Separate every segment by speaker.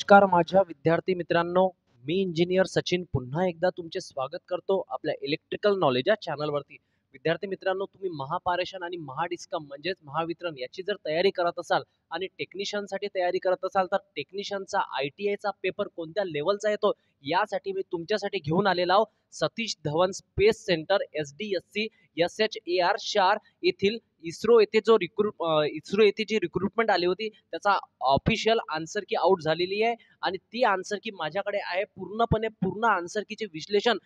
Speaker 1: नमस्कार माझ्या विद्यार्थी मित्रांनो मी इंजिनियर सचिन पुन्हा एकदा तुमचे स्वागत करतो आपल्या इलेक्ट्रिकल नॉलेज या वरती विद्यार्थी मित्रांनो तुम्ही महापारेषण आणि महाडिस्कम म्हणजेच महावितरण याची जर तयारी करत असाल आणि टेक्निशियनसाठी तयारी करत असाल तर टेक्निशियनचा आय टी आयचा पेपर कोणत्या लेवलचा येतो यासाठी मी तुमच्यासाठी घेऊन आलेला आहो Satish Dhawan space centre S D S C S H A R SHAR येथील इस्रो येथे जो रिक्रुट इस्रो येथे जी रिक्रुटमेंट आली होती त्याचा ऑफिशियल आन्सर की आउट झालेली आहे आणि ती आन्सर की माझ्याकडे आहे पूर्णपणे पूर्ण आन्सर कीचे विश्लेषण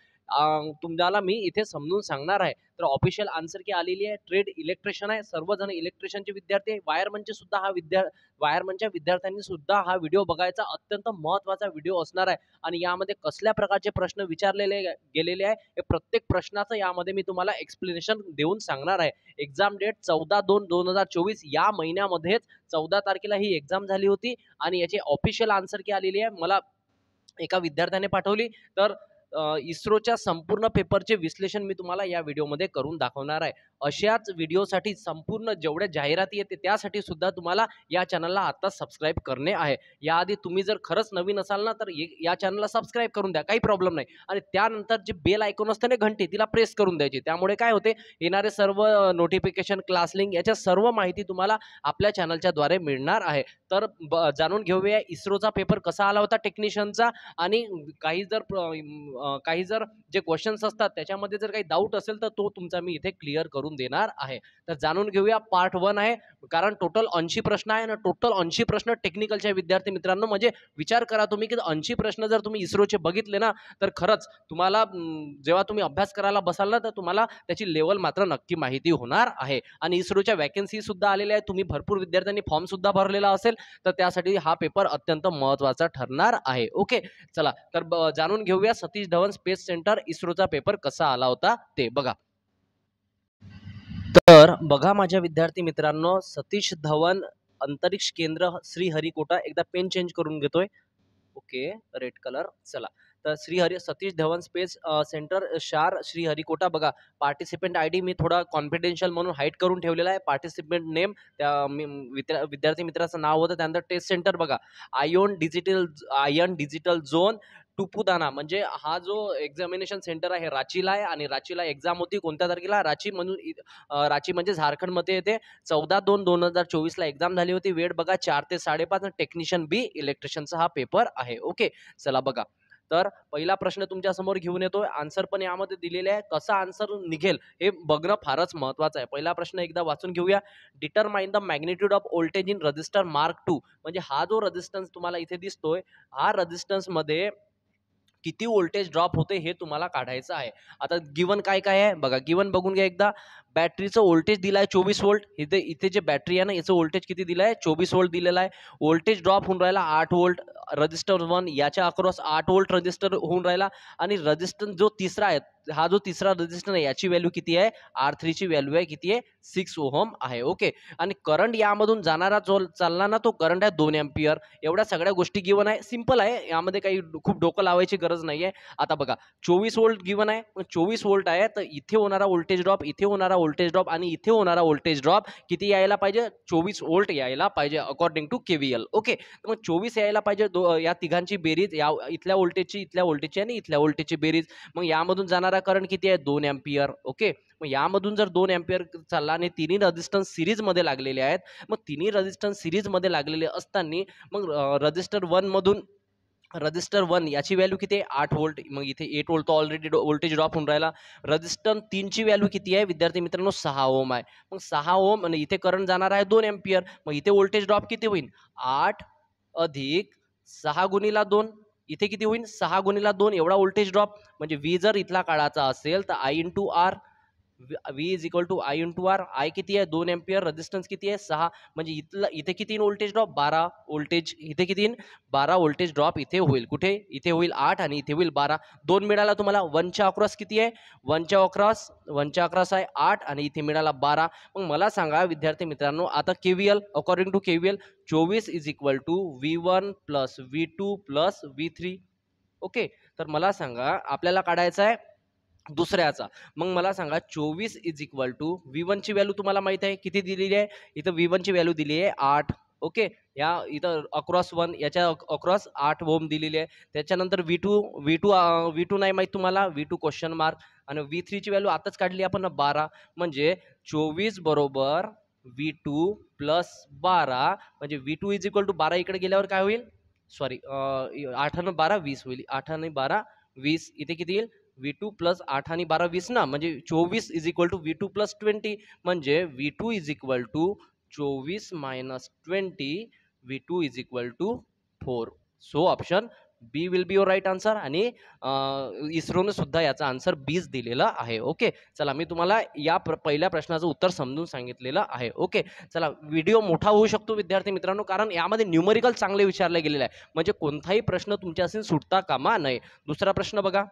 Speaker 1: तुम्हाला मी इथे समजून सांगणार आहे तर ऑफिशियल आन्सर की आलेली आहे ट्रेड इलेक्ट्रिशियन आहे सर्वजण इलेक्ट्रिशियनचे विद्यार्थी आहे वायरमनचे सुद्धा हा विद्या वायरमनच्या विद्यार्थ्यांनी सुद्धा हा व्हिडिओ बघायचा अत्यंत महत्त्वाचा व्हिडिओ असणार आहे आणि यामध्ये कसल्या प्रकारचे प्रश्न विचारलेले गेलेले आहे हे प्रत्येक प्रश्नाचं यामध्ये मी तुम्हाला एक्सप्लेनेशन देऊन सांगणार आहे एक्झाम डेट चौदा दोन दोन हजार चोवीस या महिन्यामध्येच चौदा तारखेला ही एक्झाम झाली होती आणि याची ऑफिशियल आन्सर की आलेली आहे मला एका विद्यार्थ्याने पाठवली तर इस्रोच्या संपूर्ण पेपरचे विश्लेषण मी तुम्हाला या व्हिडिओमध्ये करून दाखवणार आहे अशाच व्हिडिओसाठी संपूर्ण जेवढ्या जाहिराती येते त्यासाठी सुद्धा तुम्हाला या चॅनलला आता सबस्क्राईब करणे आहे याआधी तुम्ही जर खरंच नवीन असाल ना तर या चॅनलला सबस्क्राईब करून द्या काही प्रॉब्लेम नाही आणि त्यानंतर जे बेल ऐकून असतं ना घंटी तिला प्रेस करून द्यायची त्यामुळे काय होते येणारे सर्व नोटिफिकेशन क्लासलिंग याच्या सर्व माहिती तुम्हाला आपल्या चॅनलच्याद्वारे मिळणार आहे तर जाणून घेऊया इस्रोचा पेपर कसा आला होता टेक्निशियनचा आणि काही जर काही जर जे क्वेश्चन्स असतात त्याच्यामध्ये जर काही डाऊट असेल तर तो तुमचा मी इथे क्लिअर करून करून देणार आहे तर जाणून घेऊया पार्ट वन आहे कारण टोटल ऐंशी प्रश्न आहे ना टोटल ऐंशी प्रश्न टेक्निकलच्या विद्यार्थी मित्रांनो म्हणजे विचार करा तुम्ही की ऐंशी प्रश्न जर तुम्ही इस्रोचे बघितले ना तर खरंच तुम्हाला जेव्हा तुम्ही अभ्यास करायला बसाल ना तर तुम्हाला त्याची लेवल मात्र नक्की माहिती होणार आहे आणि इस्रोच्या वॅकन्सी सुद्धा आलेल्या आहेत तुम्ही भरपूर विद्यार्थ्यांनी फॉर्म सुद्धा भरलेला असेल तर त्यासाठी हा पेपर अत्यंत महत्त्वाचा ठरणार आहे ओके चला तर जाणून घेऊया सतीश धवन स्पेस सेंटर इस्रोचा पेपर कसा आला होता ते बघा तर बघा माझ्या विद्यार्थी मित्रांनो सतीश धवन अंतरिक्ष केंद्र श्रीहरिकोटा एकदा पेन चेंज करून घेतोय ओके रेड कलर चला तर Shrihari Satish Dhawan space centre SHAR Sriharikota बघा पार्टिसिपेंट आय डी मी थोडा कॉन्फिडेन्शियल म्हणून हाईट करून ठेवलेला आहे पार्टिसिपेंट नेम त्या विद्यार्थी मित्राचं नाव होतं त्यानंतर टेस्ट सेंटर बघा iON digital iON digital zone Tupudana म्हणजे हा जो एक्झामिनेशन सेंटर आहे रांचीला आहे आणि रांचीला एक्झाम होती कोणत्या तारखेला रांची म्हणून रांची म्हणजे झारखंडमध्ये येते चौदा दोन दोन हजार चोवीसला एक्झाम झाली होती वेळ बघा चार ते साडेपाच टेक्निशियन बी इलेक्ट्रिशियनचा हा पेपर आहे ओके चला बघा तर पहिला प्रश्न तुमच्यासमोर घेऊन येतो आन्सर पण यामध्ये दिलेले आहे कसा आन्सर निघेल हे बघणं फारच महत्वाचं आहे पहिला प्रश्न एकदा वाचून घेऊया determine the magnitude of voltage in resistor mark two म्हणजे हा जो रजिस्टन्स तुम्हाला इथे दिसतोय हा रजिस्टन्समध्ये किती वोल्टेज ड्रॉप होते हे तुम्हाला काढायचं आहे आता गिवन काय काय आहे बघा गिवन बघून घ्या एकदा बॅटरीचं वोल्टेज दिलं आहे चोवीस वोल्ट इथे इथे जे बॅटरी आहे ना याचं वोल्टेज किती दिलं आहे चोवीस वोल्ट दिलेलं आहे वोल्टेज ड्रॉप होऊन राहिला आठ वोल्ट रजिस्टर वन याच्या अक्रॉस आठ वोल्ट रजिस्टर होऊन राहिला आणि रजिस्टर जो तिसरा आहे हा जो तिसरा रजिस्टर आहे याची व्हॅल्यू किती आहे आर थ्रीची व्हॅल्यू आहे किती आहे सिक्स ओहम आहे ओके आणि करंट यामधून जाणारा जो चालला ना तो करंट आहे दोन एम्पियर एवढ्या सगळ्या गोष्टी गिवन आहे सिंपल आहे यामध्ये काही खूप डोकं लावायची गरज नाही आहे आता बघा चोवीस वोल्ट गिवन आहे पण चोवीस वोल्ट आहे तर इथे होणारा व्होल्टेज ड्रॉप इथे होणारा व्होल्टेज ड्रॉप आणि इथे होणारा व्होल्टेज ड्रॉप किती यायला पाहिजे चोवीस वोल्ट यायला पाहिजे अकॉर्डिंग टू केव्हीएल ओके मग चोवीस यायला पाहिजे दो या तिघांची बेरीज या इथल्या व्होल्टेजची इथल्या व्होल्टेजची आणि इथल्या व्होल्टेजची बेरीज मग यामधून जाणारा करंट किती आहे दोन एम्पियर ओके मग यामधून जर दोन एम्पियर चालला आणि तिन्ही रजिस्टन्स सिरीजमध्ये लागलेले आहेत मग तिन्ही रजिस्टन्स सिरीजमध्ये लागलेले असताना मग रजिस्टर वनमधून रजिस्टर वन याची व्हॅल्यू किती आहे आठ वोल्ट मग इथे एट वोल्ट तो ऑलरेडी वोल्टेज ड्रॉप होऊन राहिला रजिस्टर तीनची व्हॅल्यू किती आहे विद्यार्थी मित्रांनो सहा ओम आहे मग सहा ओम आणि इथे करंट जाणार आहे दोन एम्पियर मग इथे वोल्टेज ड्रॉप किती होईल आठ अधिक सहा गुणीला दोन इथे किती होईल सहा गुणीला दोन एवढा व्होल्टेज ड्रॉप म्हणजे वीजर जर इथला काढायचा असेल तर I into R V is equal to I two R I किती आहे दोन एम्पियर रेजिस्टन्स किती आहे सहा म्हणजे इथला इथे किती व्होल्टेज ड्रॉप बारा व्होल्टेज इथे किती बारा व्होल्टेज ड्रॉप इथे होईल कुठे इथे होईल आठ आणि इथे होईल बारा दोन मिळाला तुम्हाला वनच्या अक्रॉस किती आहे वनच्या अक्रॉस वनच्या अक्रॉस आहे आठ आणि इथे मिळाला बारा मग मला सांगा विद्यार्थी मित्रांनो आता K V L according to K V L चोवीस is equal to V one plus V two plus V three okay तर मला सांगा आपल्याला काढायचं आहे दुसऱ्याचा मग मला सांगा चोवीस इज इक्वल टू वी वनची व्हॅल्यू तुम्हाला माहीत आहे किती दिलेली आहे इथं वी वनची व्हॅल्यू दिली आहे आठ ओके या इथं अक्रॉस वन याच्या अक्रॉस आठ ओम दिलेली आहे त्याच्यानंतर V two V two V two नाही माहीत तुम्हाला वी टू क्वेश्चन मार्क आणि वी थ्रीची व्हॅल्यू आताच काढली आपण बारा म्हणजे चोवीस बरोबर वी टू प्लस बारा म्हणजे V two is equal to बारा इकडे गेल्यावर काय होईल सॉरी आठ आणि बारा वीस होईल आठ आणि बारा वीस इथे किती येईल वी टू प्लस आठ आणि बारा वीस ना म्हणजे चोवीस is equal to V two plus twenty म्हणजे V two is equal to चोवीस minus twenty V two is equal to four so option B will be your right answer आणि इस्रोने सुद्धा याचा आन्सर बीच दिलेला आहे ओके चला मी तुम्हाला या प्र पहिल्या प्रश्नाचं उत्तर समजून सांगितलेलं आहे ओके चला व्हिडिओ मोठा होऊ शकतो विद्यार्थी मित्रांनो कारण यामध्ये न्यूमरिकल चांगले विचारले गेलेले आहे म्हणजे कोणताही प्रश्न तुमच्याशी सुटता कामा नये दुसरा प्रश्न बघा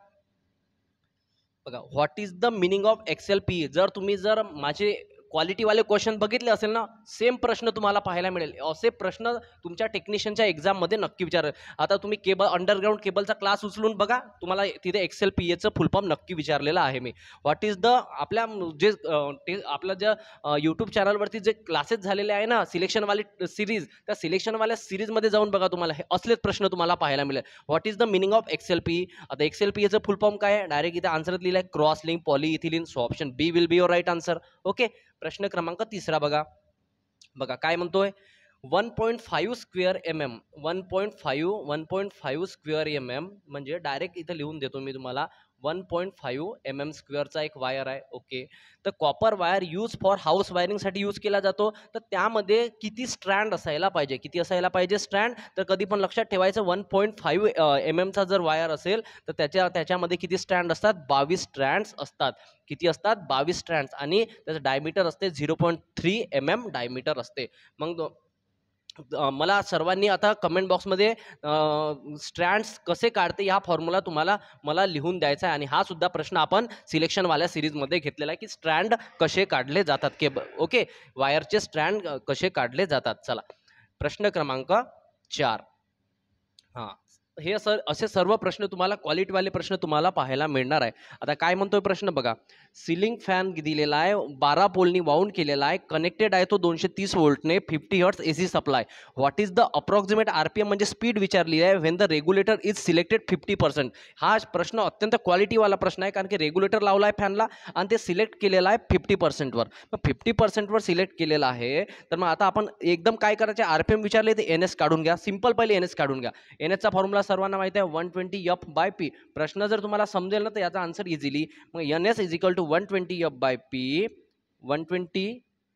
Speaker 1: बघा what is the meaning of X L P जर तुम्ही जर माझे क्वालिटीवाले क्वेश्चन बघितले असेल ना सेम प्रश्न तुम्हाला पाहायला मिळेल असे प्रश्न तुमच्या टेक्निशियनच्या एक्झाममध्ये नक्की विचारेल आता तुम्ही केबल अंडरग्राऊंड केबलचा क्लास उचलून बघा तुम्हाला तिथे एक्सेल पी एचं फुलफॉर्म नक्की विचारलेलं आहे मी व्हॉट इज द आपल्या जे आपल्या ज्या यूट्यूब चॅनलवरती जे क्लासेस झालेले आहे ना सिलेक्शनवाली सिरीज त्या सिलेक्शनवाल्या सिरीजमध्ये जाऊन बघा तुम्हाला हे असलेच प्रश्न तुम्हाला पाहायला मिळेल what is the meaning of X L P आता एक्सेल पी एचं फुलफॉर्म काय आहे डायरेक्ट इथे आन्सर लिहिलं आहे cross link polyethylene so option B will be your right answer okay प्रश्न क्रमांक तिसरा बघा बघा काय म्हणतोय one point five square M M one point five one point five square M M म्हणजे डायरेक्ट इथं लिहून देतो मी तुम्हाला one point five M M स्क्वेअरचा एक वायर आहे ओके तर copper wire use for house वायरिंगसाठी यूज केला जातो तर त्यामध्ये किती स्ट्रँड असायला पाहिजे किती असायला पाहिजे स्ट्रँड तर कधी पण लक्षात ठेवायचं वन पॉईंट फाईव्ह एम एमचा जर वायर असेल तर त्याच्या त्याच्यामध्ये किती स्ट्रँड असतात बावीस स्ट्रँड्स असतात किती असतात बावीस स्ट्रँड्स आणि त्याचं डायमीटर असते zero point three M M diameter असते मग मला सर्वांनी आता कमेंट बॉक्समध्ये स्ट्रँड्स कसे काढते या फॉर्म्युला तुम्हाला मला लिहून द्यायचा आहे आणि हा सुद्धा प्रश्न आपण सिलेक्शनवाल्या सिरीजमध्ये घेतलेला आहे की स्ट्रँड कसे काढले जातात के ओके वायरचे स्ट्रँड कसे काढले जातात चला प्रश्न क्रमांक चार हां हे सर असे सर्व प्रश्न तुम्हाला क्वालिटीवाले प्रश्न तुम्हाला पाहायला मिळणार आहे आता काय म्हणतोय प्रश्न बघा सिलिंग फॅन दिलेला आहे बारा पोलनी वाऊंड केलेला आहे कनेक्टेड आहे तो दोनशे तीस वोल्टने fifty hertz AC supply what is the approximate R P M म्हणजे स्पीड विचारली आहे when the regulator is selected fifty percent हा प्रश्न अत्यंत क्वालिटीवाला प्रश्न आहे कारण की रेग्युलेटर लावला आहे फॅनला आणि ते सिलेक्ट केलेला आहे फिफ्टी पर्सेंटवर मग फिफ्टी पर्सेंटवर सिलेक्ट केलेला आहे तर मग आता आपण एकदम काय करायचे आर पी एम विचारले ते एन एस काढून घ्या सिम्पल पहिले एन एस काढून घ्या एन एसचा फॉर्म्युला सर्वांना माहिती आहे one twenty F by P प्रश्न जर तुम्हाला समजेल ना तर याचा आन्सर इझिली मग N S is equal to one twenty F by P one twenty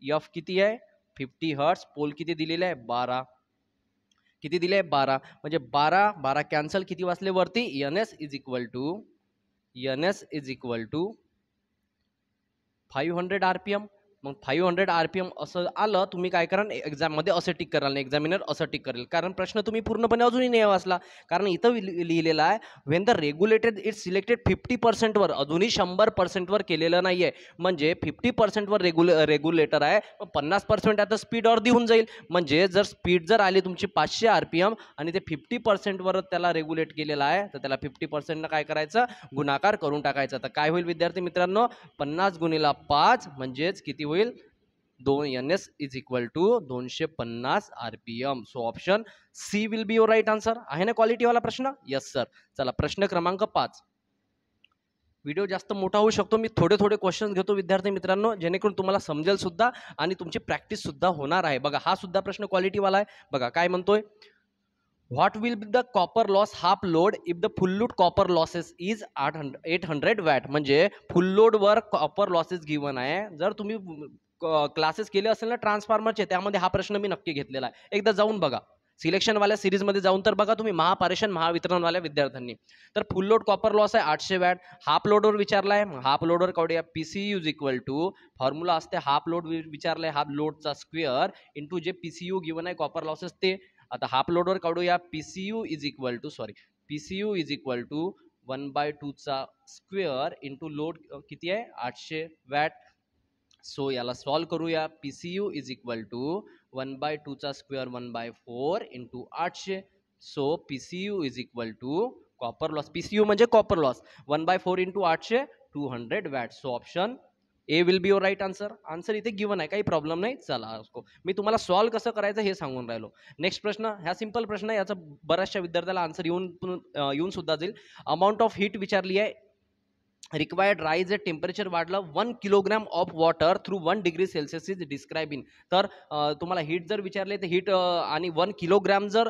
Speaker 1: F किती आहे फिफ्टी हर्ट्स पोल किती दिलेला आहे बारा किती दिले आहे बारा म्हणजे बारा बारा कॅन्सल किती वाचले वरती N S is equal to N S is equal to five hundred R P M मग five hundred R P M असं आलं तुम्ही काय कराल एक्झाममध्ये असं टिक कराल नाही एक्झामिनर असं टिक करेल कारण प्रश्न तुम्ही पूर्णपणे अजूनही नाही वाचला कारण इथं लिहिलेलं आहे when the regulated it's selected fifty पर्सेंटवर अजूनही शंभर पर्सेंटवर केलेलं नाही आहे म्हणजे फिफ्टी पर्सेंटवर रेग्युले रेग्युलेटर आहे मग पन्नास पर्सेंट आता स्पीडवर देऊन जाईल म्हणजे जर स्पीड जर आली तुमची पाचशे आर पी एम आणि ते फिफ्टी पर्सेंटवर त्याला रेग्युलेट केलेलं आहे तर त्याला फिफ्टी पर्सेंटनं काय करायचं गुणाकार करून टाकायचं तर काय होईल विद्यार्थी मित्रांनो पन्नास गुणीला पाच म्हणजेच किती होईल होईल दोन N S is equal to दोनशे पन्नास R P M so option C will be your right answer आहे ना क्वालिटीवाला प्रश्न यस सर चला प्रश्न क्रमांक पाच व्हिडिओ जास्त मोठा होऊ शकतो मी थोडे थोडे क्वेश्चन घेतो विद्यार्थी मित्रांनो जेणेकरून तुम्हाला समजेल सुद्धा आणि तुमची प्रॅक्टिस सुद्धा होणार आहे बघा हा सुद्धा प्रश्न क्वालिटीवाला आहे बघा काय म्हणतोय what will the copper loss half load if the full if copper losses is आठ हंड्रेड एट हंड्रेड वॅट म्हणजे फुल लोडवर कॉपर लॉसेस गिवन आहे जर तुम्ही क्लासेस केले असेल ना ट्रान्सफॉर्मरचे त्यामध्ये हा प्रश्न मी नक्की घेतलेला आहे एकदा जाऊन बघा सिलेक्शनवाल्या सिरीजमध्ये जाऊन तर बघा तुम्ही महापारेषण महावितरणवाल्या विद्यार्थ्यांनी तर फुल लोड कॉपर लॉस आहे आठशे वॅट हाफ लोडवर विचारला आहे हाफ लोडवर काढूया P C U is equal to formula असते हाफ लोड विचारला आहे हाफ लोडचा स्क्वेअर इंटू जे पी सी यू गिवन आहे कॉपर लॉसेस ते आता हाफ लोडवर काढूया P C U is equal to sorry P C U is equal to one by टूचा स्क्वेअर इंटू लोड किती आहे आठशे वॅट सो याला सॉल्व करूया P C U is equal to one by टूचा square one by four into आठशे so P C U is equal to copper loss P C U म्हणजे copper loss one by four into आठशे two hundred watt so option A will be your right answer answer इथे given आहे काही problem नाही चला असो मी तुम्हाला solve कसं करायचं हे सांगून राहिलो नेक्स्ट प्रश्न ह्या सिम्पल प्रश्न आहे याचा बऱ्याचशा विद्यार्थ्याला आन्सर येऊन येऊन सुद्धा जाईल अमाऊंट ऑफ हीट विचारली आहे रिक्वायर्ड राईज टेम्परेचर वाढलं one kilogram of water through one degree Celsius is describe in तर तुम्हाला हीट जर विचारले तर हीट आणि वन किलोग्रॅम जर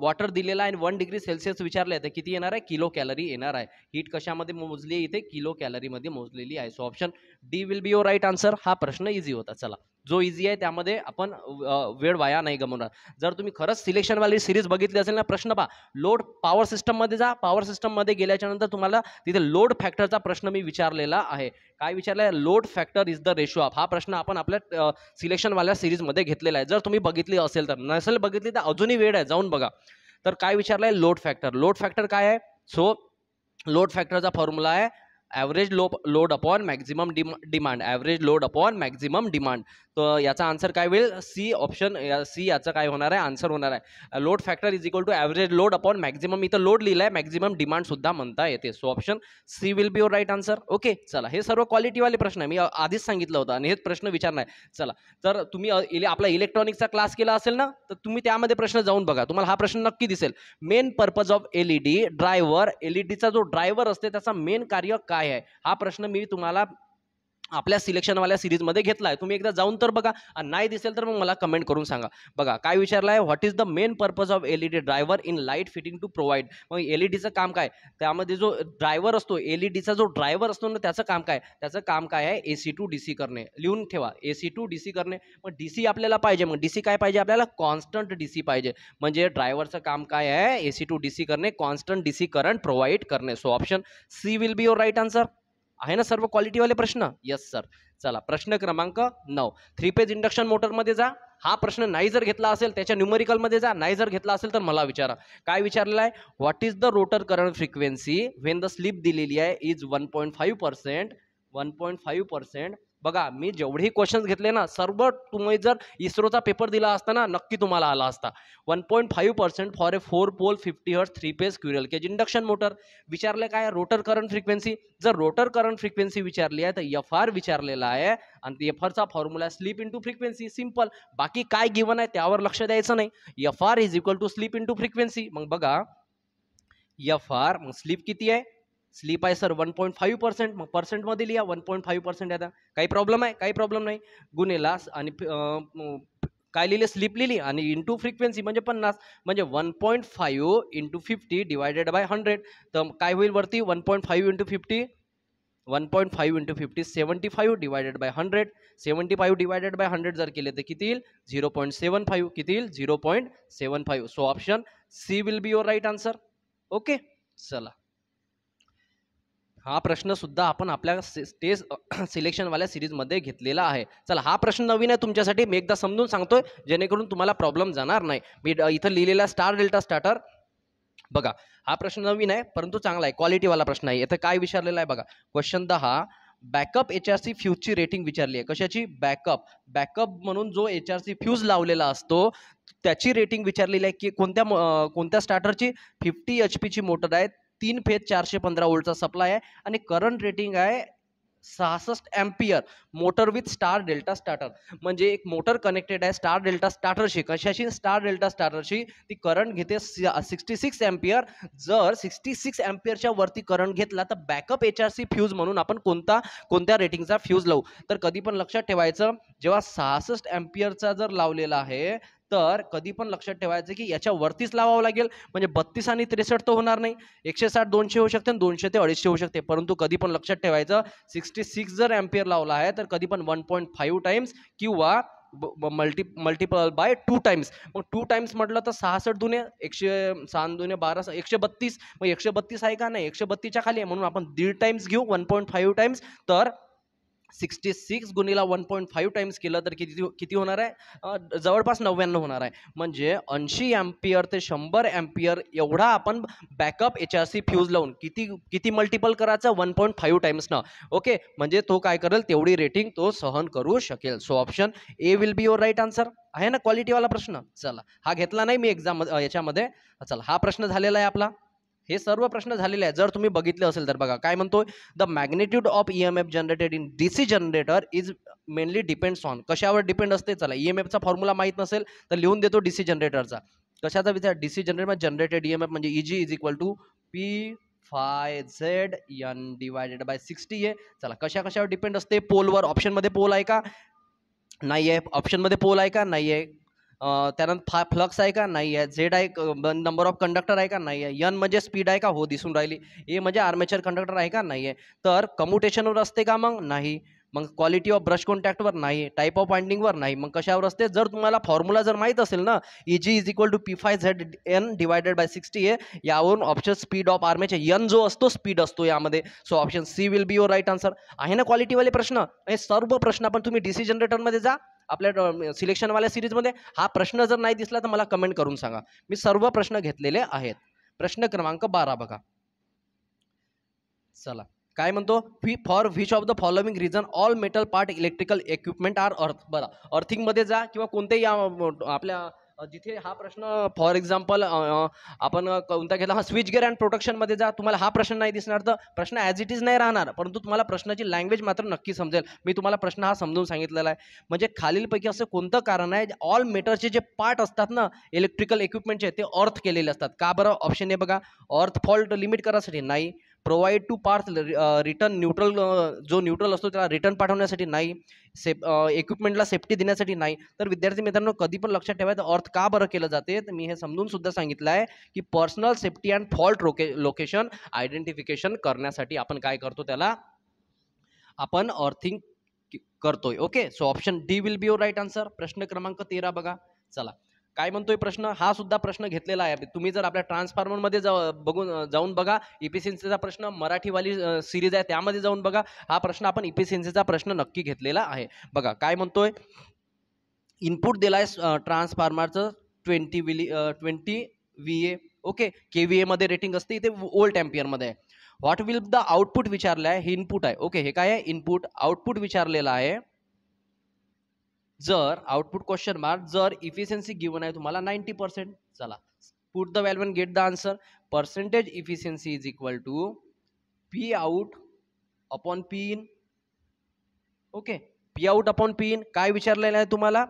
Speaker 1: वॉटर दिलेला आहे वन डिग्री सेल्सिअस विचारले तर किती येणार आहे किलो कॅलरी येणार आहे हीट कशामध्ये मोजली इथे किलो कॅलरीमध्ये मोजलेली आहे so option D will be your right answer हा प्रश्न इझी होता चला जो इझी आहे त्यामध्ये आपण वेळ वाया नाही गमवणार जर तुम्ही खरंच सिलेक्शनवाली सिरीज बघितली असेल ना प्रश्न पहा लोड पॉवर सिस्टममध्ये जा पॉवर सिस्टममध्ये गेल्याच्या नंतर तुम्हाला तिथे लोड फॅक्टरचा प्रश्न मी विचारलेला आहे काय विचारलं आहे load factor is the ratio of हा प्रश्न आपण आपल्या सिलेक्शनवाल्या सिरीजमध्ये घेतलेला आहे जर तुम्ही बघितली असेल तर नसेल बघितली तर अजूनही वेळ आहे जाऊन बघा तर काय विचारलं आहे लोड फॅक्टर लोड फॅक्टर काय आहे सो लोड फॅक्टरचा फॉर्म्युला आहे average lo load upon maximum dim demand average load upon maximum demand तर याचा आन्सर काय होईल सी ऑप्शन सी याचं काय होणार आहे आन्सर होणार आहे load factor is equal to average load upon maximum इथं लोड लिहिलं आहे मॅक्झिमम डिमांडसुद्धा म्हणता येते so option C will be your right answer okay चला हे सर्व क्वालिटीवाले प्रश्न आहे मी आधीच सांगितलं होतं आणि हेच प्रश्न विचारणार आहे चला तर तुम्ही इले आपला इलेक्ट्रॉनिक्सचा क्लास केला असेल ना तर तुम्ही त्यामध्ये प्रश्न जाऊन बघा तुम्हाला हा प्रश्न नक्की दिसेल main purpose of LED driver एलईडीचा जो ड्रायव्हर असते त्याचा मेन कार्य काय काय आहे हा प्रश्न मी तुम्हाला आपल्या सिलेक्शनवाल्या सिरीजमध्ये घेतला आहे तुम्ही एकदा जाऊन तर बघा नाही दिसेल तर मग मला कमेंट करून सांगा बघा काय विचारलं आहे what is the main purpose of L E D driver in light fitting to provide मग एल e काम काय त्यामध्ये जो ड्रायव्हर असतो एल e जो ड्रायव्हर असतो ना त्याचं काम काय त्याचं काम काय आहे A C to D C करणे लिहून ठेवा A C to D C करणे मग डी सी आपल्याला पाहिजे मग डी सी काय पाहिजे आपल्याला कॉन्स्टंट डी सी पाहिजे म्हणजे ड्रायव्हरचं काम काय आहे A C to D C करणे constant D C current provide करणे so option C will be your right answer आहे ना सर्व क्वालिटीवाले प्रश्न येस सर चला प्रश्न क्रमांक नऊ थ्री पेज इंडक्शन मोटरमध्ये जा हा प्रश्न नाही जर घेतला असेल त्याच्या न्युमरिकलमध्ये जा नाही जर घेतला असेल तर मला विचारा काय विचारलेलं आहे what is the rotor current frequency when the slip दिलेली आहे is one point five percent one point five percent बघा मी जेवढेही क्वेश्चन्स घेतले ना सर्व तुम्ही जर इस्रोचा पेपर दिला असता ना नक्की तुम्हाला आला असता one point five percent for a four pole fifty hertz three phase squirrel cage induction motor विचारले काय रोटर करंट फ्रिक्वेन्सी जर रोटर करंट फ्रिक्वेन्सी विचारली आहे तर एफ आर विचारलेला आहे आणि एफ आरचा formula slip into frequency simple बाकी काय गिवन आहे त्यावर लक्ष द्यायचं नाही F R is equal to slip into frequency मग बघा यफ आर मग स्लीप किती आहे स्लीप आहे sir one point five percent मग पर्सेंटमध्ये लिहा वन पॉईंट फाईव्ह पर्सेंट आता काही प्रॉब्लेम आहे काही प्रॉब्लेम नाही गुन्हेला आणि काय लिहिले स्लीप लिहिली आणि इंटू फ्रिक्वेन्सी म्हणजे पन्नास म्हणजे one point five into fifty divided by hundred तर काय होईल वरती one point five into fifty one point five into fifty seventy five divided by hundred seventy five divided by hundred जर केले तर किती येईल झिरो पॉईंट सेवन फाईव्ह किती येईल zero point seven five so option C will be your right answer okay चला हा प्रश्न सुद्धा आपण आपल्या से स्टेज सिलेक्शनवाल्या सिरीजमध्ये घेतलेला आहे चला हा प्रश्न नवीन आहे तुमच्यासाठी मी एकदा समजून सांगतोय जेणेकरून तुम्हाला प्रॉब्लेम जाणार नाही मी इथं लिहिलेला स्टार डेल्टा स्टार्टर बघा हा प्रश्न नवीन आहे परंतु चांगला आहे क्वालिटीवाला प्रश्न आहे इथं काय विचारलेला आहे बघा क्वेश्चन दहा बॅकअप एच आर सी फ्यूजची रेटिंग विचारली आहे कशाची बॅकअप बॅकअप म्हणून जो एच आर सी फ्यूज लावलेला असतो त्याची रेटिंग विचारलेली आहे की कोणत्या कोणत्या स्टार्टरची फिफ्टी एच पीची मोटर आहे तीन फेज चारशे पंधरा वोल्टचा सप्लाय आहे आणि करंट रेटिंग आहे सहासष्ट ampere motor with star delta starter म्हणजे एक मोटर कनेक्टेड आहे स्टार डेल्टा स्टार्टरशी कशाशी स्टार डेल्टा स्टार्टरशी ती करंट घेते सिक्स्टी सिक्स एम्पियर जर सिक्स्टी सिक्स एम्पियरच्या वरती करंट घेतला तर backup H R C fuse म्हणून आपण कोणता कोणत्या रेटिंगचा फ्यूज लावू तर कधी पण लक्षात ठेवायचं जेव्हा सहासष्ट एम्पियरचा जर लावलेला आहे तर कधी पण लक्षात ठेवायचं की याच्यावरतीच लावावं लागेल म्हणजे बत्तीस आणि त्रेसष्ट तर होणार नाही एकशे साठ दोनशे होऊ शकते आणि दोनशे ते अडीचशे होऊ शकते परंतु कधी पण लक्षात ठेवायचं सिक्स्टी सिक्स जर एम्पियर लावला आहे तर कधी पण वन पॉईंट फाईव्ह टाईम्स किंवा multi multiple by two times मग टू टाइम्स म्हटलं तर सहासष्ट दुने एकशे सहा दुने बारा एकशे बत्तीस मग एकशे बत्तीस आहे का नाही एकशे बत्तीसच्या खाली आहे म्हणून आपण दीड टाइम्स घेऊ वन पॉईंट फाईव्ह टाईम्स तर सिक्स्टी सिक्स गुणीला वन पॉईंट फाईव्ह टाईम्स केलं तर किती किती होणार आहे जवळपास नव्याण्णव होणार आहे म्हणजे ऐंशी एम्पियर ते शंभर एम्पियर एवढा आपण बॅकअप सी फ्यूज लावून किती किती मल्टिपल करायचं वन पॉईंट फाईव्ह टाईम्सनं ओके म्हणजे तो काय करेल तेवढी रेटिंग तो सहन करू शकेल so option A will be your right answer आहे ना क्वालिटीवाला प्रश्न चला हा घेतला नाही मी एक्झाम याच्यामध्ये चला हा प्रश्न झालेला आहे आपला हे सर्व प्रश्न झालेले आहेत जर तुम्ही बघितले असेल तर बघा काय म्हणतोय the magnitude of E M F generated in D C generator is mainly depends on कशावर डिपेंड असते चला ई एम एफचा फॉर्म्युला माहीत नसेल तर लिहून देतो डीसी जनरेटरचा कशाचा विचार DC C generator generated E M F म्हणजे E G is equal to P phi Z N divided by sixty आहे चला कशा कशावर डिपेंड असते पोलवर ऑप्शनमध्ये पोल आहे का नाही आहे ऑप्शनमध्ये पोल आहे का नाही आहे त्यानंतर फा फ्लक्स आहे का नाही आहे झेड आहे नंबर ऑफ कंडक्टर आहे का नाही आहे यन म्हणजे स्पीड आहे का हो दिसून राहिली ए म्हणजे आर्मेचर कंडक्टर आहे का नाही आहे तर कम्युटेशनवर असते का मग नाही मग क्वालिटी ऑफ ब्रश कॉन्टॅक्टवर नाही टाईप ऑफ वाइंडिंगवर नाही मग कशावर असते जर तुम्हाला फॉर्म्युला जर माहीत असेल ना G is equal to P phi Z N divided by sixty A यावरून option speed of armature N जो असतो स्पीड असतो यामध्ये so option C will be your right answer आहे ना क्वालिटीवाले प्रश्न हे सर्व प्रश्न आपण तुम्ही डी जनरेटरमध्ये जा आपल्या सिलेक्शनवाल्या सिरीजमध्ये हा प्रश्न जर नाही दिसला तर मला कमेंट करून सांगा मी सर्व प्रश्न घेतलेले आहेत प्रश्न क्रमांक बारा बघा चला काय म्हणतो फी for which of the following reason all metal part electrical equipment are earth बरा अर्थिंगमध्ये जा किंवा या आपल्या जिथे हा प्रश्न फॉर एक्झाम्पल आपण कोणता घेतला हा स्विच गेअर अँड प्रोटेक्शनमध्ये जा तुम्हाला हा प्रश्न नाही दिसणार तर प्रश्न ॲज इट इज नाही राहणार परंतु तुम्हाला प्रश्नाची लँग्वेज मात्र नक्की समजेल मी तुम्हाला प्रश्न हा समजून सांगितलेला आहे म्हणजे खालीलपैकी असं कोणतं कारण आहे ऑल मेटरचे जे पार्ट असतात ना इलेक्ट्रिकल इक्विपमेंटचे ते अर्थ केलेले असतात का बरं ऑप्शन आहे बघा अर्थ फॉल्ट लिमिट करायसाठी नाही provide to path return neutral जो न्यूट्रल असतो त्याला रिटर्न पाठवण्यासाठी नाही से इक्विपमेंटला सेफ्टी देण्यासाठी नाही तर विद्यार्थी मित्रांनो कधी पण लक्षात ठेवायचं अर्थ का बरं केलं जाते तर मी हे समजून सुद्धा सांगितलं आहे की पर्सनल सेफ्टी अँड फॉल्ट रोके लोकेशन आयडेंटिफिकेशन करण्यासाठी आपण काय करतो त्याला आपण अर्थिंग करतोय okay so option D will be your right answer प्रश्न क्रमांक तेरा बघा चला काय म्हणतोय प्रश्न हा सुद्धा प्रश्न घेतलेला आहे तुम्ही जर आपल्या ट्रान्सफॉर्मरमध्ये जा बघून जाऊन बघा ईपीसीएनसीचा e प्रश्न मराठीवाली सिरीज आहे त्यामध्ये जाऊन बघा हा प्रश्न आपण इपिसेन्सीचा e प्रश्न नक्की घेतलेला आहे बघा काय म्हणतोय इनपुट दिलाय आहे ट्रान्सफॉर्मरचं ट्वेंटी विली twenty V A okay K V एमध्ये रेटिंग असते इथे ओल्ड एम्पियर आहे व्हॉट विल द आउटपुट विचारलं आहे हे इनपुट आहे ओके हे काय आहे इनपुट आउटपुट विचारलेलं आहे जर आउटपुट क्वेश्चन मार्क जर इफिशियन्सी गिवन आहे तुम्हाला नाईन्टी पर्सेंट चला put the value one get the answer percentage efficiency is equal to P out upon P in okay P out upon P in काय विचारलेलं आहे तुम्हाला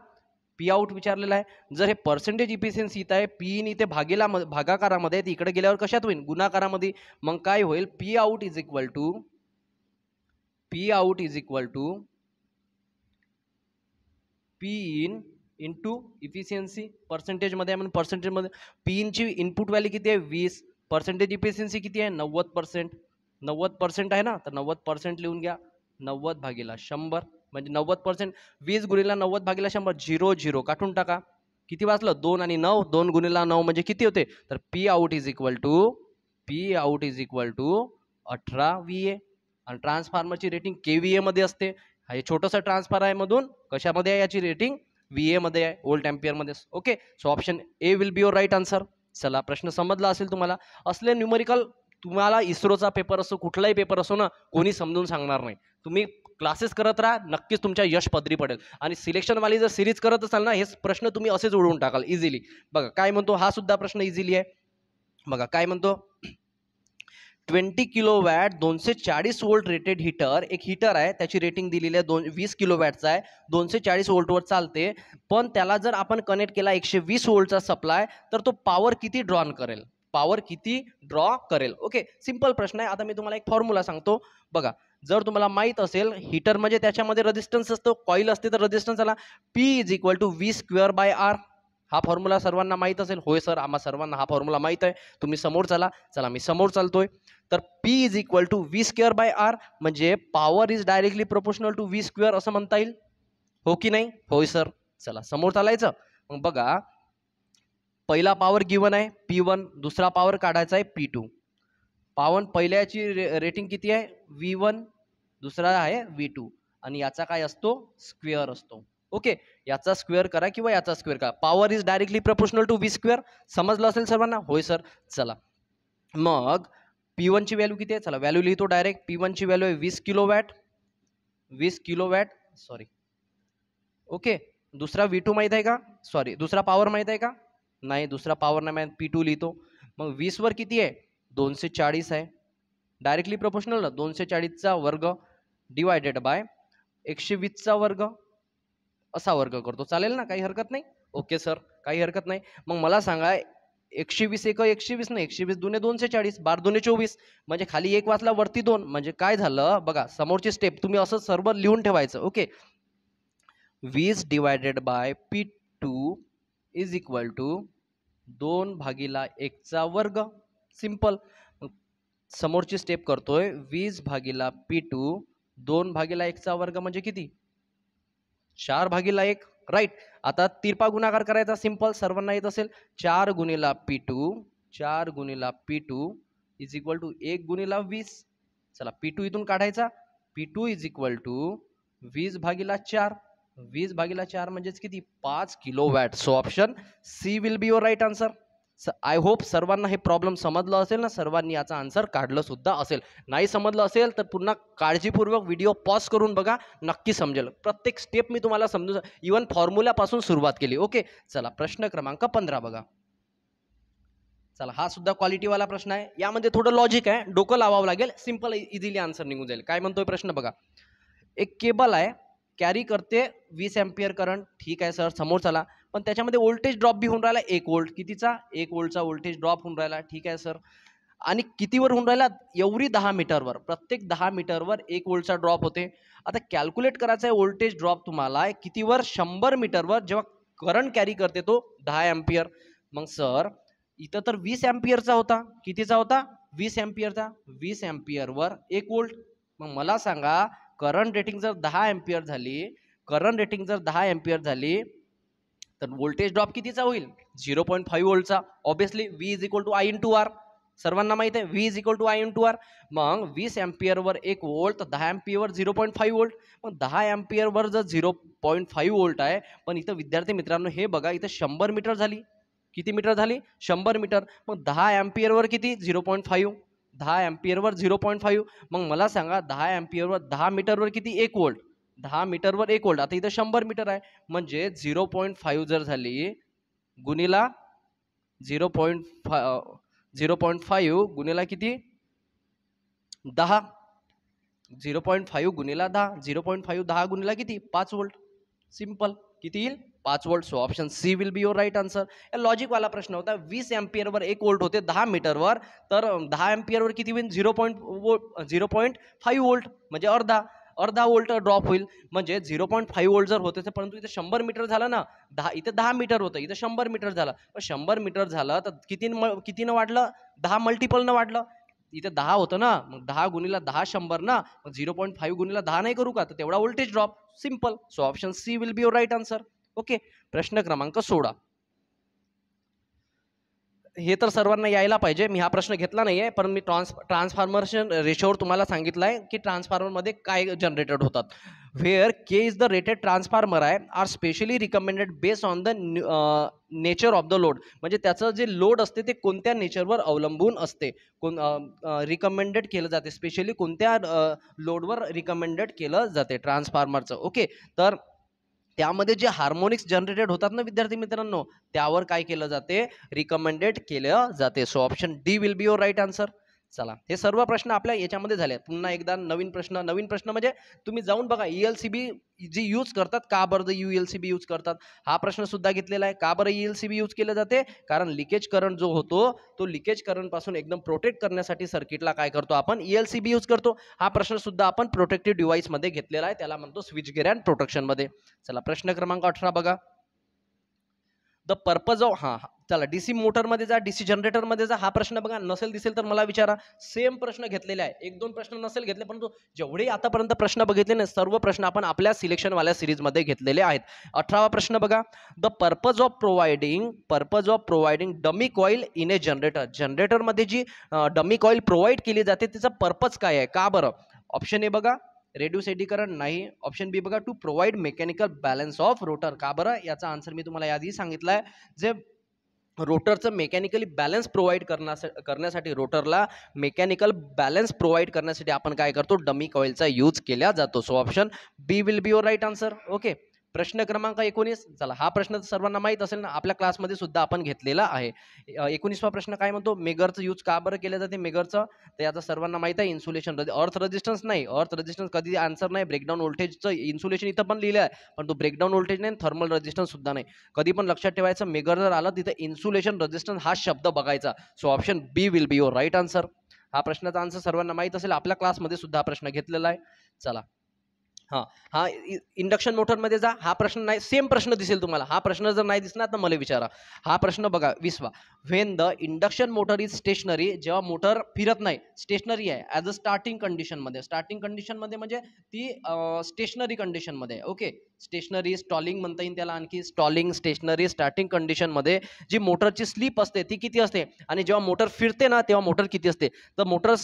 Speaker 1: पी आउट विचारलेलं आहे जर हे पर्सेंटेज इफिशियन्सी इथं आहे पी इन इथे भागेला भागाकारामध्ये इकडे गेल्यावर कशात होईल गुणाकारामध्ये मग काय होईल P out is equal to P out is equal to P in to efficiency पर्सेंटेजमध्ये आहे म्हणून पर्सेंटेजमध्ये पी इनची इनपुट व्हॅल्यू किती आहे वीस पर्सेंटेज इफिशियन्सी किती आहे नव्वद पर्सेंट नव्वद पर्सेंट आहे ना तर नव्वद पर्सेंट लिहून घ्या नव्वद भागीला शंभर म्हणजे नव्वद पर्सेंट वीस गुणीला नव्वद भागीला शंभर झिरो झिरो काढून टाका किती वाचलं दोन आणि नऊ दोन गुणीला नऊ म्हणजे किती होते तर P out is equal to P out is equal to अठरा वी ए आणि ट्रान्सफॉर्मरची रेटिंग के व्ही एमध्ये असते हे म्हणजे छोटंसं ट्रान्सफर आहे मधून कशामध्ये आहे याची रेटिंग वी एमध्ये आहे ओल्ड मध्ये okay so option A will be your right answer चला प्रश्न समजला असेल तुम्हाला असले न्यूमेरिकल तुम्हाला इस्रोचा पेपर असो कुठलाही पेपर असो ना कोणी समजून सांगणार नाही तुम्ही क्लासेस करत राहा नक्कीच तुमच्या यश पदरी पडेल आणि सिलेक्शनवाली जर सिरीज करत असाल ना हे प्रश्न तुम्ही असेच उडवून टाकाल इझिली बघा काय म्हणतो हा सुद्धा प्रश्न इझिली आहे बघा काय म्हणतो ट्वेंटी किलो वॅट दोनशे चाळीस वोल्ट रेटेड हीटर एक हीटर आहे त्याची रेटिंग दिलेली आहे दोन वीस किलो वॅटचा आहे दोनशे चाळीस वोल्टवर चालते पण त्याला जर आपण कनेक्ट केला एकशे वीस वोल्टचा सप्लाय तर तो पॉवर किती ड्रॉन करेल पॉवर किती ड्रॉ करेल ओके सिंपल प्रश्न आहे आता मी तुम्हाला एक फॉर्म्युला सांगतो बघा जर तुम्हाला माहीत असेल हीटर म्हणजे त्याच्यामध्ये रजिस्टन्स असतो कॉईल असते तर रजिस्टन्स आला P is equal to V square by R हा फॉर्म्युला सर्वांना माहीत असेल होय सर आम्हा सर्वांना हा फॉर्म्युला माहीत आहे तुम्ही समोर चला चला मी समोर चालतोय तर P is equal to V square by R म्हणजे power is directly proportional to V square असं म्हणता येईल हो की नाही होय सर चला समोर चालायचं मग बघा पहिला पॉवर गिवन आहे पी वन दुसरा पॉवर काढायचा आहे पी टू पावन पहिल्याची रे रेटिंग किती आहे वी वन दुसरा आहे वी टू आणि याचा काय असतो स्क्वेअर असतो ओके याचा स्क्वेअर करा किंवा याचा स्क्वेअर करा power is directly proportional to V square समजलं असेल सर्वांना होय सर चला मग पी वनची व्हॅल्यू किती आहे चला व्हॅल्यू लिहितो डायरेक्ट पी वनची व्हॅल्यू आहे वीस किलो वॅट वीस किलो वॅट सॉरी ओके दुसरा वी टू माहीत आहे का सॉरी दुसरा पॉवर माहीत आहे का नाही दुसरा पॉवर नाही माहीत पी टू लिहितो मग वीसवर किती आहे दोनशे चाळीस आहे डायरेक्टली प्रोपोर्शनल ना दोनशे चाळीसचा वर्ग डिवायडेड बाय एकशे वीसचा वर्ग असा वर्ग करतो चालेल ना काही हरकत नाही ओके सर काही हरकत नाही मग मला सांगा एकशे वीस एक एकशे वीस नाही एकशे वीस दोन दोनशे चाळीस बार दोन्ही चोवीस म्हणजे खाली एक वाचला वरती दोन म्हणजे काय झालं बघा समोरची स्टेप तुम्ही असं सर्व लिहून ठेवायचं ओके वीस divided by P two is equal to दोन भागीला एकचा वर्ग सिंपल समोरची स्टेप करतोय वीस भागीला पी टू दोन भागीला एकचा वर्ग म्हणजे किती चार भागीला एक राईट आता तिरपा गुणाकार करायचा सिम्पल सर्वांना येत असेल चार गुणिला पी टू चार गुणिला P two is equal to एक गुणिला वीस चला पी टू इथून काढायचा P two is equal to वीस भागीला चार वीस भागीला चार म्हणजेच किती पाच kilo watt so option C will be your right answer स आय होप सर्वांना हे प्रॉब्लेम समजलं असेल ना सर्वांनी याचा आन्सर काढलंसुद्धा असेल नाही समजलं असेल तर पुन्हा काळजीपूर्वक व्हिडिओ पॉज करून बघा नक्की समजेल प्रत्येक स्टेप मी तुम्हाला समजू इवन फॉर्म्युल्यापासून सुरुवात केली ओके चला प्रश्न क्रमांक पंधरा बघा चला हा सुद्धा क्वालिटीवाला प्रश्न आहे यामध्ये थोडं लॉजिक आहे डोकं लावावं लागेल सिम्पल इझिली आन्सर निघून जाईल काय म्हणतोय प्रश्न बघा एक केबल आहे कॅरी करते वीस एम्पियर करंट ठीक आहे सर समोर चला पण त्याच्यामध्ये व्होल्टेज ड्रॉप बी होऊन राहिला एक वोल्ट कितीचा एक वोल्टचा व्होल्टेज ड्रॉप होऊन राहिला ठीक आहे सर आणि कितीवर होऊन राहिला एवढी दहा मीटरवर प्रत्येक दहा मीटरवर एक वोल्टचा ड्रॉप होते आता कॅल्क्युलेट करायचा आहे व्होल्टेज ड्रॉप तुम्हाला कितीवर शंभर मीटरवर जेव्हा करंट कॅरी करते तो दहा एम्पियर मग सर इथं तर वीस एम्पियरचा होता कितीचा होता वीस एम्पियरचा वीस एम्पियरवर एक वोल्ट मग मला सांगा करंट रेटिंग जर दहा एम्पियर झाली करंट रेटिंग जर दहा एम्पियर झाली तर वोल्टेज ड्रॉप कितीचा होईल झिरो पॉईंट फाईव्ह व्होल्टचा obviously V is equal to I into R सर्वांना माहिती आहे V is equal to I into R मग वीस एम्पियरवर एक वोल्ट तर दहा एम्पियरवर झिरो पॉईंट फाईव्ह वोल्ट मग दहा एम्पियरवर जर झिरो पॉईंट फाईव्ह वोल्ट आहे पण इथं विद्यार्थी मित्रांनो हे बघा इथं शंभर मीटर झाली किती मीटर झाली शंभर मीटर मग दहा एम्पियरवर किती झिरो पॉईंट फाईव्ह दहा एम्पियरवर झिरो पॉईंट फाईव्ह मग मला सांगा दहा एम्पियरवर दहा मीटरवर किती एक वोल्ट दहा मीटरवर एक वोल्ट आता इथं शंभर मीटर आहे म्हणजे झिरो पॉईंट फाईव्ह जर झाली गुन्हेला zero point five zero point five गुन्हेला किती दहा झिरो पॉईंट फाईव्ह गुन्हेला दहा झिरो पॉईंट फाईव्ह दहा गुन्हेला किती पाच वोल्ट सिम्पल किती येईल पाच volt so option C will be your right answer या लॉजिकवाला प्रश्न होता वीस एम्पियरवर एक वोल्ट होते दहा मीटरवर तर दहा एम्पियरवर किती होईल झिरो पॉईंट वो झिरो पॉईंट फाईव्ह वोल्ट म्हणजे अर्धा अर्धा वोल्ट ड्रॉप होईल म्हणजे झिरो पॉईंट फाईव्ह वोल्ट जर होते परंतु इथे शंभर मीटर झालं ना दहा इथे दहा मीटर होतं इथे शंभर मीटर झालं पण शंभर मीटर झालं तर किती कितीनं वाढलं दहा मल्टिपलनं वाढलं इथे दहा होतं ना मग दहा गुणीला दहा शंभर ना मग झिरो पॉईंट फाईव्ह गुणीला दहा नाही करू का तर तेवढा voltage drop simple so option C will be your right answer okay प्रश्न क्रमांक सोळा हे तर सर्वांना यायला पाहिजे मी हा प्रश्न घेतला नाही आहे पण मी ट्रान्स ट्रान्सफॉर्मरच्या रेशोवर तुम्हाला सांगितलं आहे की ट्रान्सफॉर्मरमध्ये काय जनरेटेड होतात where K is the rated transformer आहे are specially recommended based on the nature of the load म्हणजे त्याचं जे लोड असते ते कोणत्या नेचरवर अवलंबून असते कोण रिकमेंडेड केलं जाते स्पेशली कोणत्या लोडवर रिकमेंडेड केलं जाते ट्रान्सफॉर्मरचं ओके तर त्यामध्ये जे हार्मोनिक्स जनरेटेड होतात ना विद्यार्थी मित्रांनो त्यावर काय केलं जाते रिकमेंडेड केलं जाते so option D will be your right answer चला हे सर्व प्रश्न आपल्या याच्यामध्ये झाले पुन्हा एकदा नवीन प्रश्न नवीन प्रश्न म्हणजे तुम्ही जाऊन बघा E L C B G use करतात का बरं U L C B use करतात हा प्रश्न सुद्धा घेतलेला आहे का बरं E L C B use केलं जाते कारण लिकेज करंट जो होतो तो लिकेज पासून एकदम प्रोटेक्ट करण्यासाठी सर्किटला काय करतो आपण E L C B use करतो हा प्रश्न सुद्धा आपण प्रोटेक्टिव्ह मध्ये घेतलेला आहे त्याला म्हणतो स्विच गेअर अँड प्रोटेक्शनमध्ये चला प्रश्न क्रमांक अठरा बघा द पर्पज ऑफ हां चला डी सी मोटरमध्ये जा डी सी जनरेटरमध्ये जा हा प्रश्न बघा नसेल दिसेल तर मला विचारा सेम प्रश्न घेतलेले आहे एक दोन प्रश्न नसेल घेतले परंतु जेवढे आतापर्यंत प्रश्न बघितले ना सर्व प्रश्न आपण आपल्या सिलेक्शनवाल्या सिरीजमध्ये घेतलेले आहेत अठरावा प्रश्न बघा the purpose of providing purpose of providing dummy oil in a generator जनरेटरमध्ये जी डमी कॉईल प्रोव्हाइड केली जाते तिचा पर्पज काय आहे का बरं ऑप्शन ए बघा रेड्युसेडीकरण नाही ऑप्शन बी बघा to provide mechanical balance of rotor का बरं याचा आन्सर मी तुम्हाला याआधी सांगितला आहे जे रोटरचं मेकॅनिकली बॅलन्स प्रोवाइड करण्यास करण्यासाठी रोटरला मेकॅनिकल बॅलन्स प्रोव्हाइड करण्यासाठी आपण काय करतो डमी ऑइलचा यूज केला जातो so option B will be your right answer okay प्रश्न क्रमांक एकोणीस चला हा प्रश्न सर्वांना माहीत असेल ना आपल्या क्लासमध्ये सुद्धा आपण घेतलेला आहे एकोणीसवा प्रश्न काय म्हणतो मेगरचं यूज का बरं केलं जाते मेगरचं तर याचा सर्वांना माहीत आहे इन्सुलेशन अर्थ रेजिस्टन्स नाही अर्थ रेजिस्टन्स कधी आन्सर नाही ब्रेकडाऊन व्होल्टेजचं इन्सुलेशन इथं पण लिहिलं आहे पण तो ब्रेकडाऊन व्होल्टेज नाही थर्मल रेजिस्टन्स सुद्धा नाही कधी पण लक्षात ठेवायचं मेगर जर आलं तिथं इन्सुलेशन रेजिस्टन्स हा शब्द बघायचा so option B will be your right answer हा प्रश्नाचा आन्सर सर्वांना माहीत असेल आपल्या क्लासमध्ये सुद्धा हा प्रश्न घेतलेला आहे चला हा हा इंडक्शन मोटरमध्ये जा हा प्रश्न नाही सेम प्रश्न दिसेल तुम्हाला हा प्रश्न जर नाही दिसणार तर मला विचारा हा प्रश्न बघा विसवा when the induction motor is stationary जेव्हा मोटर फिरत नाही स्टेशनरी आहे ॲज अ स्टार्टिंग कंडिशनमध्ये स्टार्टिंग कंडिशनमध्ये म्हणजे ती स्टेशनरी कंडिशनमध्ये ओके स्टेशनरी स्टॉलिंग म्हणता येईल त्याला आणखी स्टॉलिंग स्टेशनरी स्टार्टिंग कंडिशनमध्ये जी मोटरची स्लीप असते ती किती असते आणि जेव्हा मोटर फिरते ना तेव्हा मोटर किती असते तर मोटर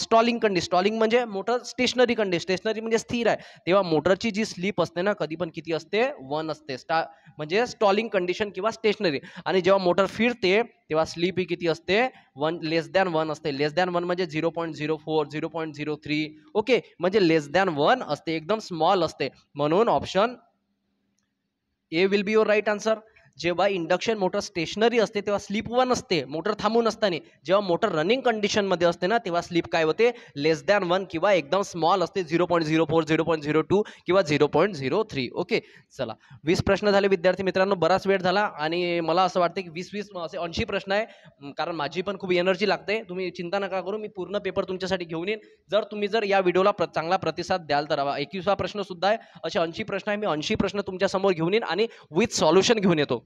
Speaker 1: स्टॉलिंग कंडिशन स्टॉलिंग म्हणजे मोटर स्टेशनरी कंडिशन स्टेशनरी म्हणजे स्थिर आहे तेव्हा मोटरची जी स्लीप असते ना कधी पण किती असते वन असते स्टा म्हणजे स्टॉलिंग कंडिशन किंवा स्टेशनरी आणि जेव्हा मोटर फिरते तेव्हा स्लीप ही किती असते वन लेस दॅन वन असते लेस दॅन वन म्हणजे zero point zero four zero point zero three okay म्हणजे लेस दॅन वन असते एकदम स्मॉल असते म्हणून option A will be your right answer जेव्हा इंडक्शन मोटर स्टेशनरी असते तेव्हा स्लीप वन असते मोटर थांबून असताना जेव्हा मोटर रनिंग कंडिशनमध्ये असते ना तेव्हा स्लीप काय होते लेस दॅन वन किंवा एकदम स्मॉल असते zero point zero four zero point zero two किंवा zero point zero three okay चला वीस प्रश्न झाले विद्यार्थी मित्रांनो बराच वेळ झाला आणि मला असं वाटतं की वीस वीस असे ऐंशी प्रश्न आहे कारण माझी पण खूप एनर्जी लागते तुम्ही चिंता नका करू मी पूर्ण पेपर तुमच्यासाठी घेऊन येईन जर तुम्ही जर या व्हिडिओला प्र चांगला प्रतिसाद द्याल तर एकवीसवा सुद्धा आहे असे ऐंशी प्रश्न आहे मी ऐंशी प्रश्न तुमच्यासमोर घेऊन येईन आणि विथ सॉल्युशन घेऊन येतो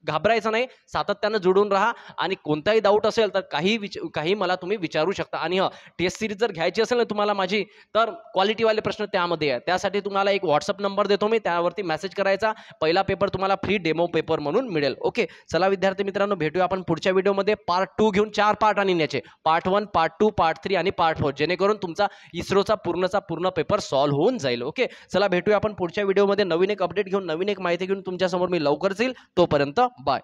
Speaker 1: घाबरायचं नाही सातत्यानं जुडून राहा आणि कोणताही डाऊट असेल तर काही विच काही मला तुम्ही विचारू शकता आणि ह टेस्ट सिरीज जर घ्यायची असेल ना तुम्हाला माझी तर क्वालिटीवाले प्रश्न त्यामध्ये आहे त्यासाठी तुम्हाला एक व्हॉट्सअप नंबर देतो मी त्यावरती मेसेज करायचा पहिला पेपर तुम्हाला फ्री डेमो पेपर म्हणून मिळेल ओके चला विद्यार्थी मित्रांनो भेटूया आपण पुढच्या व्हिडिओमध्ये पार्ट टू घेऊन चार पार्ट आणि न्याचे part one part two part three आणि पार्ट फोर जेणेकरून तुमचा इस्रोचा पूर्णचा पूर्ण पेपर सॉल्व्ह होऊन जाईल ओके चला भेटूया आपण पुढच्या व्हिडिओमध्ये नवीन एक अपडेट घेऊन नवीन एक माहिती घेऊन तुमच्यासमोर मी लवकर येईल तोपर्यंत Bye.